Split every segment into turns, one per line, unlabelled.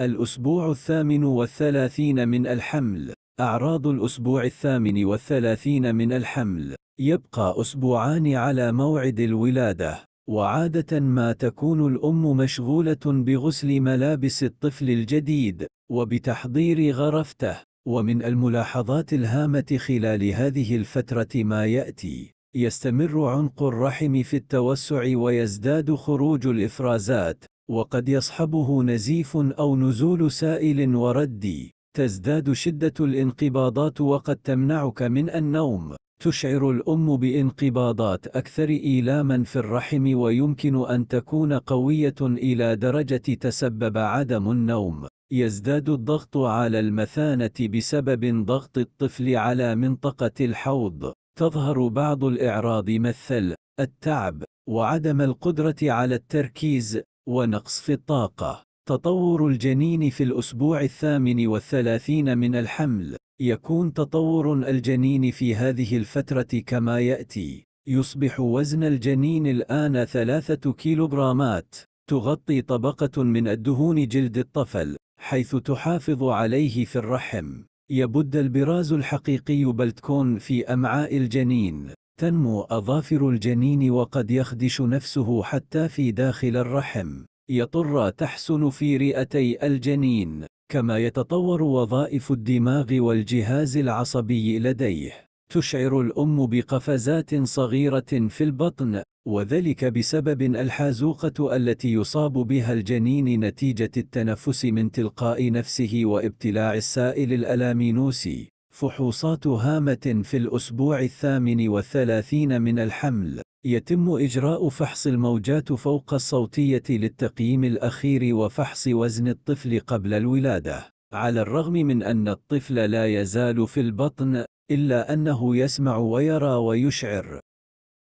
الأسبوع الثامن والثلاثين من الحمل أعراض الأسبوع الثامن والثلاثين من الحمل يبقى أسبوعان على موعد الولادة وعادة ما تكون الأم مشغولة بغسل ملابس الطفل الجديد وبتحضير غرفته ومن الملاحظات الهامة خلال هذه الفترة ما يأتي يستمر عنق الرحم في التوسع ويزداد خروج الإفرازات وقد يصحبه نزيف أو نزول سائل وردي تزداد شدة الانقباضات وقد تمنعك من النوم تشعر الأم بانقباضات أكثر إيلاما في الرحم ويمكن أن تكون قوية إلى درجة تسبب عدم النوم يزداد الضغط على المثانة بسبب ضغط الطفل على منطقة الحوض تظهر بعض الإعراض مثل التعب وعدم القدرة على التركيز ونقص في الطاقة تطور الجنين في الأسبوع الثامن والثلاثين من الحمل يكون تطور الجنين في هذه الفترة كما يأتي يصبح وزن الجنين الآن ثلاثة كيلوغرامات تغطي طبقة من الدهون جلد الطفل حيث تحافظ عليه في الرحم يبد البراز الحقيقي بلتكون في أمعاء الجنين تنمو أظافر الجنين وقد يخدش نفسه حتى في داخل الرحم يطر تحسن في رئتي الجنين كما يتطور وظائف الدماغ والجهاز العصبي لديه تشعر الأم بقفزات صغيرة في البطن وذلك بسبب الحازوقة التي يصاب بها الجنين نتيجة التنفس من تلقاء نفسه وابتلاع السائل الألامينوسي فحوصات هامة في الأسبوع الثامن والثلاثين من الحمل يتم إجراء فحص الموجات فوق الصوتية للتقييم الأخير وفحص وزن الطفل قبل الولادة على الرغم من أن الطفل لا يزال في البطن إلا أنه يسمع ويرى ويشعر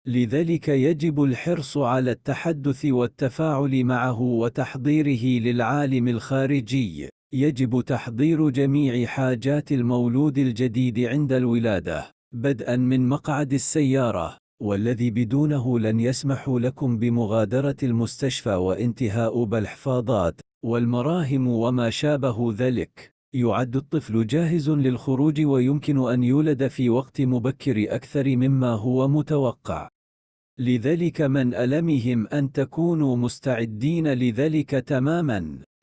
لذلك يجب الحرص على التحدث والتفاعل معه وتحضيره للعالم الخارجي يجب تحضير جميع حاجات المولود الجديد عند الولادة، بدءًا من مقعد السيارة، والذي بدونه لن يسمح لكم بمغادرة المستشفى وانتهاء بالحفاضات، والمراهم وما شابه ذلك. يعد الطفل جاهز للخروج ويمكن أن يولد في وقت مبكر أكثر مما هو متوقع. لذلك من ألمهم أن تكونوا مستعدين لذلك تماماً.